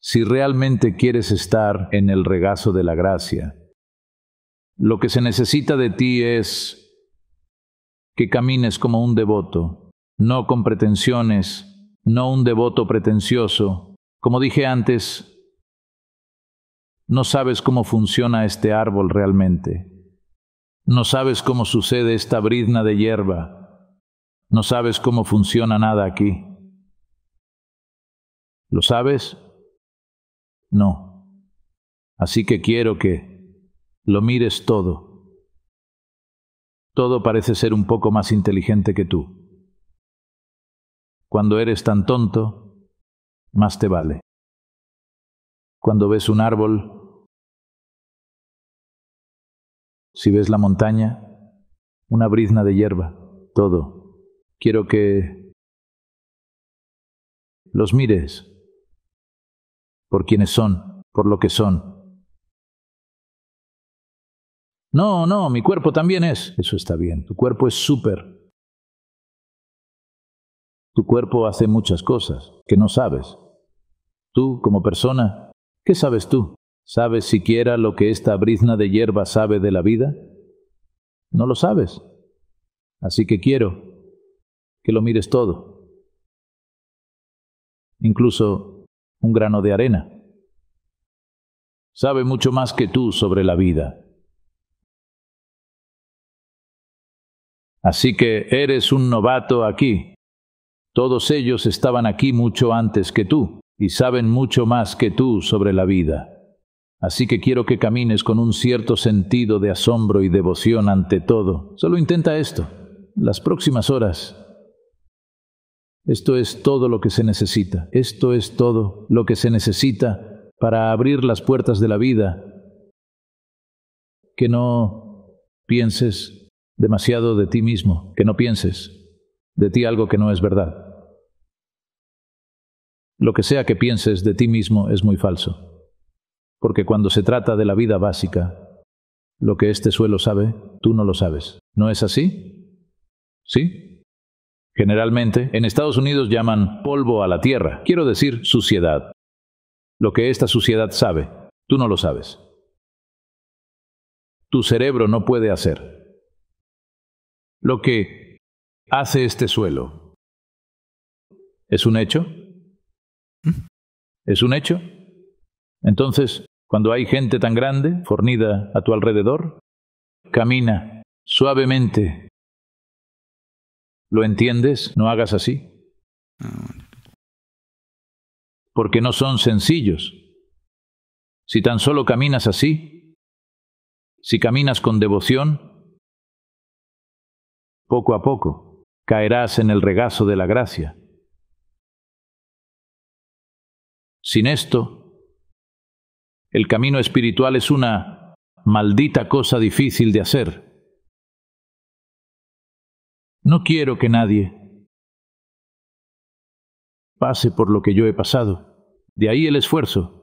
si realmente quieres estar en el regazo de la gracia. Lo que se necesita de ti es que camines como un devoto, no con pretensiones, no un devoto pretencioso. Como dije antes, no sabes cómo funciona este árbol realmente. No sabes cómo sucede esta brizna de hierba. No sabes cómo funciona nada aquí. ¿Lo sabes? No. Así que quiero que lo mires todo. Todo parece ser un poco más inteligente que tú. Cuando eres tan tonto, más te vale. Cuando ves un árbol, si ves la montaña, una brizna de hierba, todo. Quiero que los mires por quienes son, por lo que son. No, no, mi cuerpo también es. Eso está bien. Tu cuerpo es súper. Tu cuerpo hace muchas cosas que no sabes. Tú, como persona, ¿qué sabes tú? ¿Sabes siquiera lo que esta brizna de hierba sabe de la vida? No lo sabes. Así que quiero que lo mires todo. Incluso un grano de arena. Sabe mucho más que tú sobre la vida. Así que eres un novato aquí. Todos ellos estaban aquí mucho antes que tú y saben mucho más que tú sobre la vida. Así que quiero que camines con un cierto sentido de asombro y devoción ante todo. Solo intenta esto. Las próximas horas esto es todo lo que se necesita. Esto es todo lo que se necesita para abrir las puertas de la vida. Que no pienses demasiado de ti mismo, que no pienses de ti algo que no es verdad. Lo que sea que pienses de ti mismo es muy falso, porque cuando se trata de la vida básica, lo que este suelo sabe, tú no lo sabes. ¿No es así? ¿Sí? generalmente en Estados Unidos llaman polvo a la tierra, quiero decir suciedad. Lo que esta suciedad sabe, tú no lo sabes. Tu cerebro no puede hacer. Lo que hace este suelo, ¿es un hecho? ¿Es un hecho? Entonces, cuando hay gente tan grande, fornida a tu alrededor, camina suavemente ¿Lo entiendes? No hagas así. Porque no son sencillos. Si tan solo caminas así, si caminas con devoción, poco a poco caerás en el regazo de la gracia. Sin esto, el camino espiritual es una maldita cosa difícil de hacer. No quiero que nadie pase por lo que yo he pasado. De ahí el esfuerzo